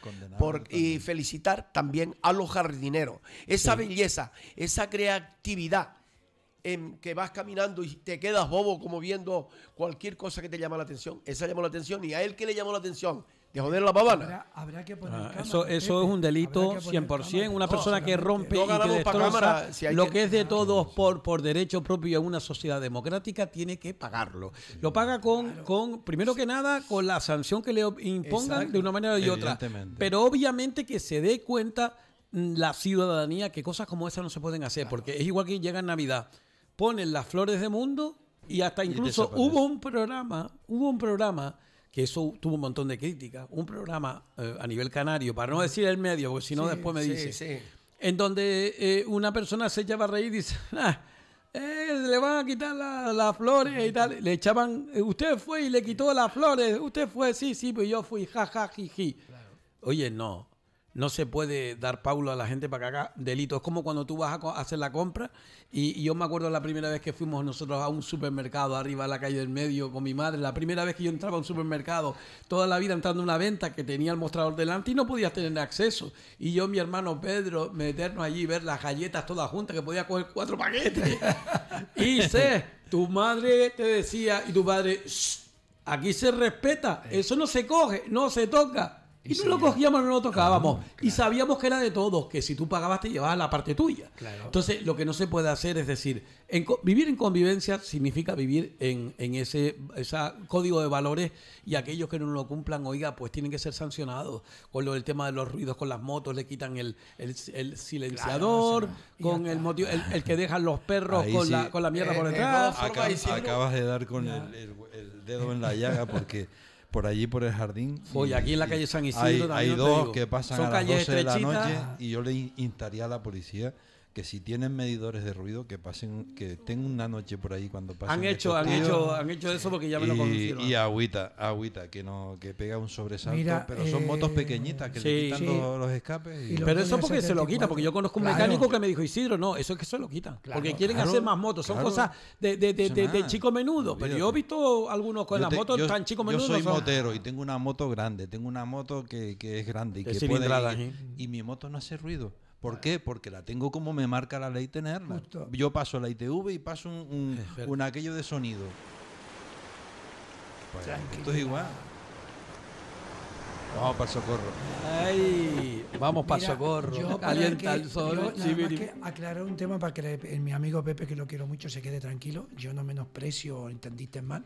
y felicitar también a los jardineros. Esa belleza, esa creatividad en que vas caminando y te quedas bobo como viendo cualquier cosa que te llama la atención. Esa llamó la atención y a él que le llamó la atención. De joder la babana ah, eso, eso es un delito 100%. Una persona que rompe y lo que, es de todos por, por derecho propio en una sociedad democrática tiene que pagarlo. Lo paga con, con primero que nada, con la sanción que le impongan de una manera u otra. Pero obviamente que se dé cuenta mm, la ciudadanía que cosas como esas no se pueden hacer, porque es igual que llega Navidad ponen las flores de mundo y hasta incluso hubo un programa, hubo un programa que eso tuvo un montón de críticas, un programa eh, a nivel canario, para no decir el medio, porque si no después me dice, en donde eh, una persona se echaba a reír y dice, <laughs> ah, eh, le van a quitar las flores y tal, le echaban, usted fue y le quitó las flores, usted fue, sí, sí, pues yo fui, ja, ja, Oye, no, no se puede dar paulo a la gente para que haga delitos. Es como cuando tú vas a hacer la compra y, yo me acuerdo la primera vez que fuimos nosotros a un supermercado arriba a la calle del medio con mi madre, la primera vez que yo entraba a un supermercado, toda la vida entrando a una venta que tenía el mostrador delante y no podías tener acceso. Y yo, mi hermano Pedro, meternos allí ver las galletas todas juntas, que podía coger cuatro paquetes. <laughs> y sé, tu madre te decía y tu padre, aquí se respeta, eso no se coge, no se toca. Y, no lo cogíamos, no lo tocábamos. Ah, y sabíamos que era de todos, que si tú pagabas te llevabas la parte tuya. Entonces, lo que no se puede hacer es decir, en, vivir en convivencia significa vivir en, en ese, código de valores y aquellos que no lo cumplan, oiga, pues tienen que ser sancionados. Con lo del tema de los ruidos con las motos, le quitan el, el, silenciador, con el, el, que dejan los perros con, la, con, la, mierda eh, por detrás. acabas de dar con el, dedo en la llaga porque por allí, por el jardín. Oye, aquí en la calle San Isidro hay, dos que pasan a las 12 de la noche y yo le instaría a la policía que si tienen medidores de ruido, que pasen, que tengan una noche por ahí cuando pasen. Han hecho, han hecho, han hecho eso porque ya me lo conocieron. Y agüita, agüita, que no, que pega un sobresalto, pero son eh, motos pequeñitas que le quitan los, escapes. pero eso porque se lo quita, porque yo conozco un mecánico que me dijo, Isidro, no, eso es que se lo quitan. porque quieren hacer más motos, son cosas de, de, de, chico menudo. pero yo he visto algunos con las motos tan chico menudo. Yo soy motero y tengo una moto grande, tengo una moto que, que es grande y que puede, ¿eh? y mi moto no hace ruido. ¿Por qué? Porque la tengo como me marca la ley tenerla. Yo paso la ITV y paso un, <laughs> un, aquello de sonido. Pues, esto es igual. Vamos para socorro. Ay, vamos para socorro. Calienta el sol. Yo, que aclarar un tema para que mi amigo Pepe, que lo quiero mucho, se quede tranquilo. Yo no menosprecio, entendiste mal.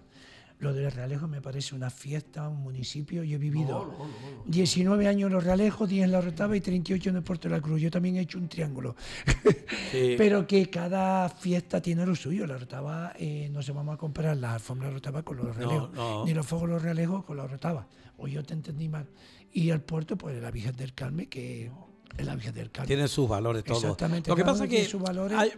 Lo de los Realejos me parece una fiesta, un municipio. Yo he vivido 19 años en los Realejos, 10 en la Rotava y 38 en el Puerto de la Cruz. Yo también he hecho un triángulo. <laughs> Pero que cada fiesta tiene lo suyo. La Rotava, eh, no se vamos a comparar la alfombra Rotava con los Realejos, ni los fuegos los Realejos con la Rotava. O yo te entendí mal. Y el puerto, pues la Virgen del Carmen, que el la del Tiene sus valores todos. Lo que pasa es que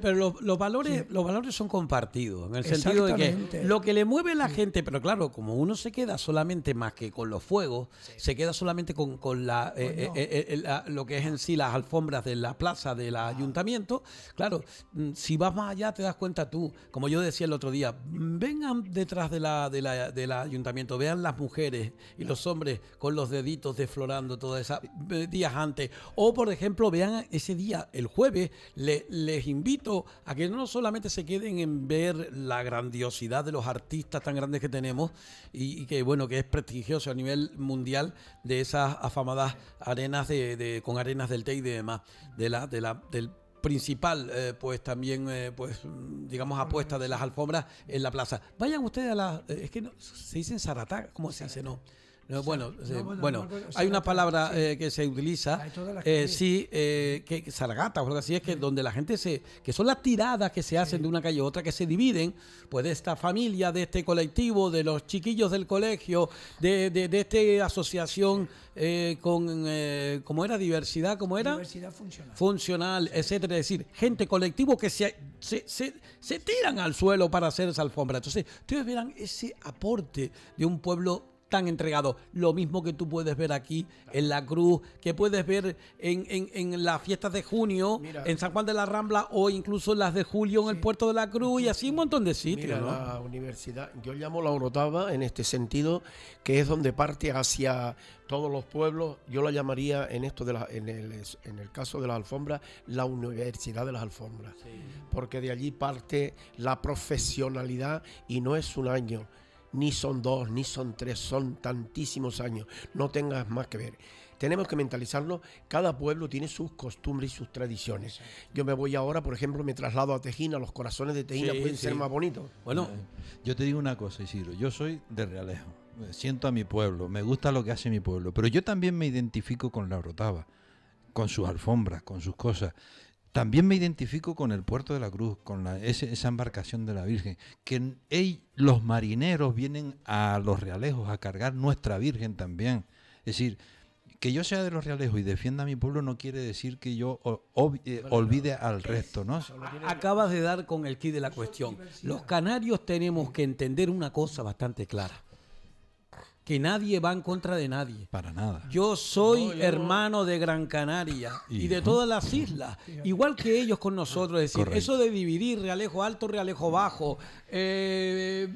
pero los, valores, los valores son compartidos, en el sentido de que lo que le mueve a la gente, pero claro, como uno se queda solamente más que con los fuegos, se queda solamente con, eh, pues eh, eh, la, lo que es en sí las alfombras de la plaza del ah. ayuntamiento, claro, mm, si vas más allá te das cuenta tú, como yo decía el otro día, mm, vengan detrás de la, del ayuntamiento, vean las mujeres y los hombres con los deditos desflorando todas esas días antes, o por por ejemplo, vean ese día, el jueves, les invito a que no solamente se queden en ver la grandiosidad de los artistas tan grandes que tenemos y, que, bueno, que es prestigioso a nivel mundial de esas afamadas arenas de, con arenas del té y demás, de la, de la, del principal, eh, pues también, eh, pues digamos, apuesta de las alfombras en la plaza. Vayan ustedes a la. Eh, es que no, se dicen Zaratá, ¿cómo se dice? No. Bueno, bueno, hay una palabra eh, que se utiliza, eh, sí, eh, que sargata o algo así, es que donde la gente se, que son las tiradas que se hacen de una calle a otra, que se dividen, pues de esta familia, de este colectivo, de los chiquillos del colegio, de, de, esta asociación con, ¿cómo era? Diversidad, ¿cómo era? Diversidad funcional. Funcional, etcétera. Es decir, gente, colectivo que se, se, se tiran al suelo para hacer esa alfombra. Entonces, ustedes verán ese aporte de un pueblo tan entregado. Lo mismo que tú puedes ver aquí en la cruz, que puedes ver en, en, las fiestas de junio, en San Juan de la Rambla o incluso las de julio en el puerto de la cruz y así un montón de sitios. La universidad, yo llamo la Orotava en este sentido, que es donde parte hacia todos los pueblos. Yo la llamaría en esto de la, en, el, en el caso de las alfombras, la universidad de las alfombras, porque de allí parte la profesionalidad y no es un año ni son dos, ni son tres, son tantísimos años, no tengas más que ver. Tenemos que mentalizarlo, cada pueblo tiene sus costumbres y sus tradiciones. Yo me voy ahora, por ejemplo, me traslado a Tejina, los corazones de Tejina pueden ser más bonitos. Bueno, yo te digo una cosa, Isidro, yo soy de Realejo, siento a mi pueblo, me gusta lo que hace mi pueblo, pero yo también me identifico con la rotava, con sus alfombras, con sus cosas. También me identifico con el puerto de la Cruz, con esa embarcación de la Virgen, que los marineros vienen a los realejos a cargar nuestra Virgen también. Es decir, que yo sea de los realejos y defienda a mi pueblo no quiere decir que yo eh, olvide al resto, ¿no? Acabas de dar con el quid de la cuestión. Los canarios tenemos que entender una cosa bastante clara que nadie va en contra de nadie. Para nada. Yo soy hermano de Gran Canaria y, de todas las islas, igual que ellos con nosotros. Es decir, eso de dividir Realejo Alto, Realejo Bajo, eh,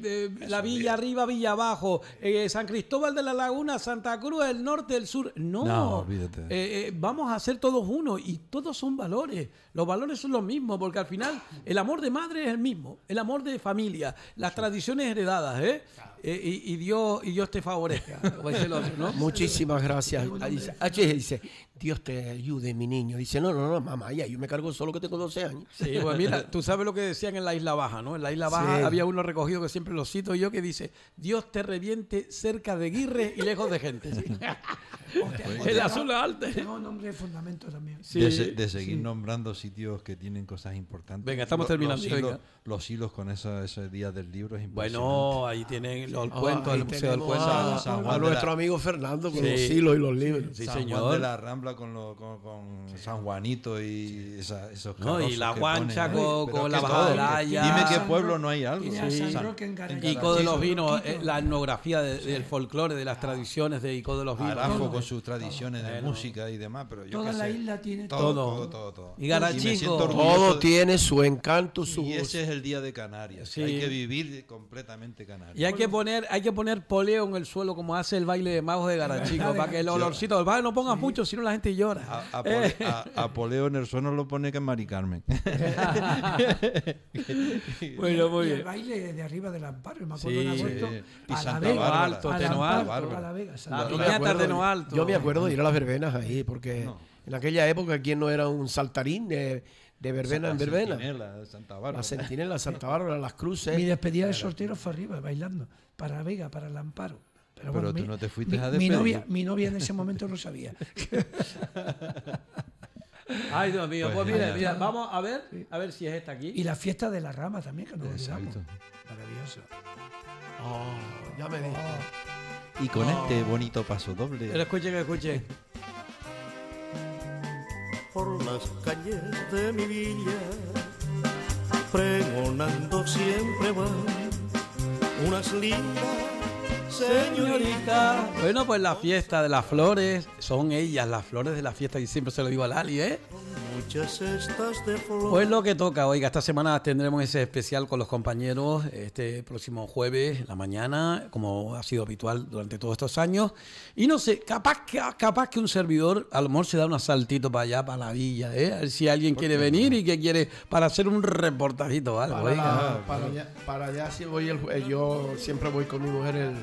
eh la Villa Arriba, Villa Abajo, eh, San Cristóbal de la Laguna, Santa Cruz, el norte, el sur. No, no olvídate. Eh, vamos a ser todos uno y todos son valores. Los valores son los mismos porque al final el amor de madre es el mismo, el amor de familia, las tradiciones heredadas, ¿eh? Y, Dios, y Dios te favorezca. <laughs> Pues Muchísimas gracias. Dice, ah, dice, Dios te ayude, mi niño. Dice, no, no, no, mamá, ya, yo me cargo solo que tengo 12 años. Sí, pues mira, tú sabes lo que decían en la Isla Baja, ¿no? En la Isla Baja había uno recogido que siempre lo cito yo que dice, Dios te reviente cerca de Guirre y lejos de gente. <laughs> el azul alto. de fundamento también. de, seguir nombrando sitios que tienen cosas importantes. Venga, estamos terminando. Los, Hilos, con esa, ese día del libro es Bueno, ahí tienen los ah, cuentos Cuento. A, nuestro amigo Fernando con los hilos y los libros. Sí, señor. Juan de la Rambla con, San Juanito y esos No, y la guancha con, la bajada Dime qué pueblo no hay algo y los Vinos, eh, la etnografía del folclore, de las tradiciones de Ico de los Vinos. con sus tradiciones de música y demás, pero yo Toda la isla tiene todo. Todo, todo, todo. Y Garachico. todo tiene su encanto, su Y ese es el día de Canarias. Hay que vivir completamente Canarias. Y hay que poner, hay que poner poleo en el suelo como hace el baile de magos de Garachico, para que el olorcito del baile no ponga mucho, sino la gente llora. Eh. A, poleo en el suelo lo pone que Mari Carmen. <laughs> bueno, muy bien baile de arriba del amparo. Me acuerdo en abuelo, A la Vega. Alto, a ah, la Vega. Alto. Yo me acuerdo de ir a las verbenas ahí, porque en aquella época, ¿quién no era un saltarín? de verbena en verbena. a Santa Santa Bárbara, las cruces. Mi despedida de soltero fue arriba, bailando, para Vega, para el Amparo. Pero, tú no te fuiste a despedir. novia, mi novia en ese momento no sabía. <laughs> Ay, Dios mío. Pues, pues mira, vamos a ver, a ver si es esta aquí. Y la fiesta de la rama también, que nos Exacto. Maravilloso. Oh, ya me dijo. Oh. Y con este bonito paso doble. Que escuche, que lo escuche. Por las calles de mi villa, pregonando siempre van unas lindas señorita. Bueno, pues la fiesta de las flores, son ellas las flores de la fiesta y siempre se lo digo a Lali, ¿eh? Pues lo que toca, oiga, esta semana tendremos ese especial con los compañeros este próximo jueves, la mañana, como ha sido habitual durante todos estos años. Y no sé, capaz que, capaz que un servidor a lo mejor se da un asaltito para allá, para la villa, ¿eh? A ver si alguien quiere venir y que quiere para hacer un reportajito algo, para, oiga. Para allá, si voy, el, yo siempre voy con mi mujer el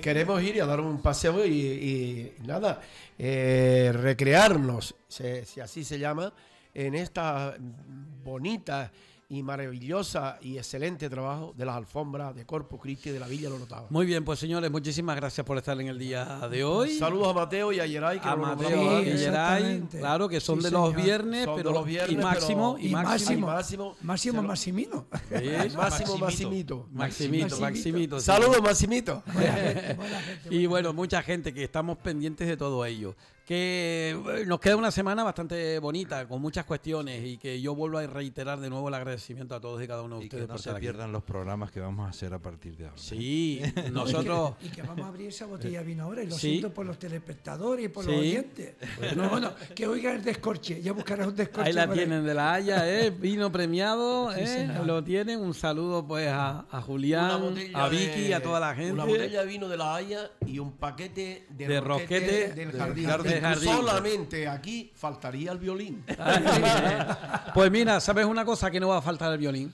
queremos ir a dar un paseo y, nada, eh, recrearnos, si así se llama, en esta bonita y maravillosa y excelente trabajo de las alfombras de Corpus Cristi de la Villa Lorotava. Muy bien, pues señores, muchísimas gracias por estar en el día de hoy. Saludos a Mateo y a Yeray. Que a Mateo y claro, que son de los viernes, pero los viernes, y Máximo, y Máximo, y Máximo, Máximo, Maximino. Máximo, Maximito. Maximito, Maximito. Saludos, Maximito. y bueno, mucha gente que estamos pendientes de todo ello que eh, nos queda una semana bastante bonita, con muchas cuestiones y que yo vuelvo a reiterar de nuevo el agradecimiento a todos y cada uno de y ustedes. Que no se pierdan los programas que vamos a hacer a partir de ahora. Sí, <laughs> nosotros... Y que, vamos a abrir esa botella de vino ahora y lo siento por los telespectadores y por los oyentes. Bueno, bueno, que oigan el descorche, ya buscarás un descorche. Ahí la tienen de la Haya, ¿eh? vino premiado, ¿eh? lo tienen. Un saludo pues a, Julián, a Vicky, a toda la gente. Una botella de vino de la Haya y un paquete de, rosquete, del jardín Solamente aquí faltaría el violín. <laughs> pues mira, ¿sabes una cosa? Que no va a faltar el violín.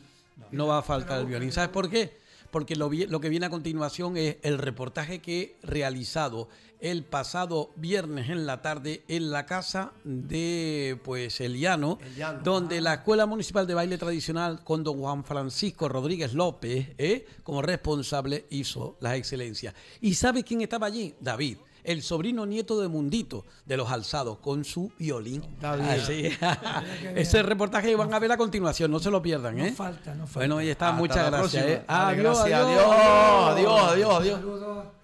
No, va a faltar el violín. ¿Sabes por qué? Porque lo, que viene a continuación es el reportaje que he realizado el pasado viernes en la tarde en la casa de pues El donde ah. la Escuela Municipal de Baile Tradicional con don Juan Francisco Rodríguez López eh, como responsable hizo las excelencias. ¿Y sabes quién estaba allí? David el sobrino nieto de Mundito de los Alzados con su violín. Así. Ah, <laughs> Ese reportaje van a ver a continuación, no se lo pierdan. No ¿eh? falta, no falta. Bueno, ahí está, muchas gracias. Ah, gracias. Adiós, adiós, adiós. adiós. adiós.